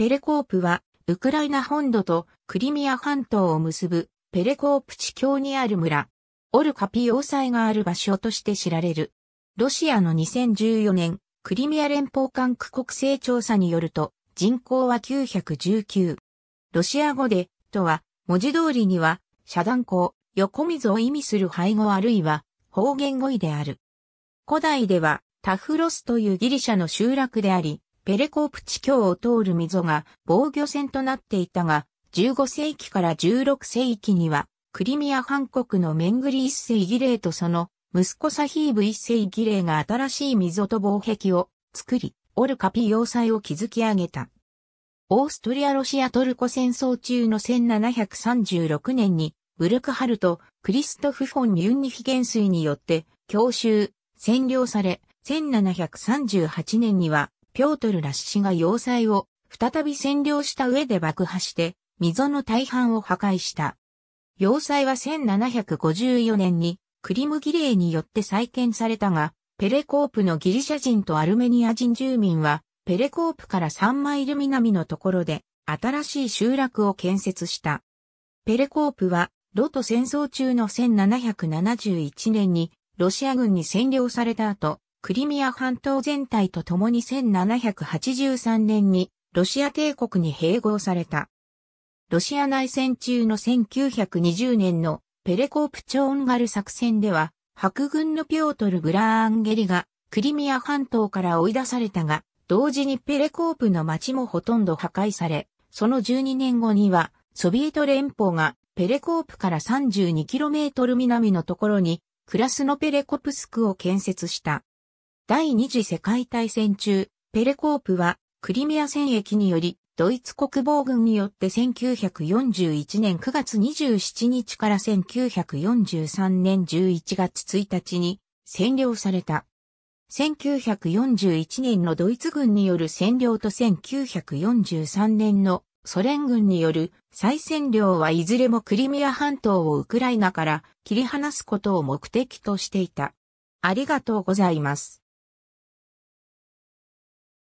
ペレコープは、ウクライナ本土とクリミア半島を結ぶペレコープ地境にある村、オルカピ要塞がある場所として知られる。ロシアの2014年、クリミア連邦管区国勢調査によると、人口は919。ロシア語で、とは、文字通りには、遮断口、横溝を意味する背後あるいは、方言語彙である。古代では、タフロスというギリシャの集落であり、ペレコープ地峡を通る溝が防御線となっていたが、15世紀から16世紀には、クリミア半国のメングリ一世儀礼とその息子サヒーブ一世儀礼が新しい溝と防壁を作り、オルカピ要塞を築き上げた。オーストリア・ロシア・トルコ戦争中の1736年に、ブルクハルト、クリストフ・フォン・ユンニヒ元帥によって、強襲、占領され、1738年にはピョートル・ラッシが要塞を再び占領した上で爆破して、溝の大半を破壊した。要塞は1754年にクリムギレーによって再建されたが、ペレコープのギリシャ人とアルメニア人住民は、ペレコープから3マイル南のところで、新しい集落を建設した。ペレコープは、ロト戦争中の1771年に、ロシア軍に占領された後、クリミア半島全体と共に1783年にロシア帝国に併合された。ロシア内戦中の1920年のペレコープチョーンガル作戦では、白軍のピョートル・ブラーンゲリがクリミア半島から追い出されたが、同時にペレコープの町もほとんど破壊され、その12年後にはソビエト連邦がペレコープから 32km 南のところにクラスノペレコプスクを建設した。第二次世界大戦中、ペレコープはクリミア戦役によりドイツ国防軍によって1941年9月27日から1943年11月1日に占領された。1941年のドイツ軍による占領と1943年のソ連軍による再占領はいずれもクリミア半島をウクライナから切り離すことを目的としていた。ありがとうございます。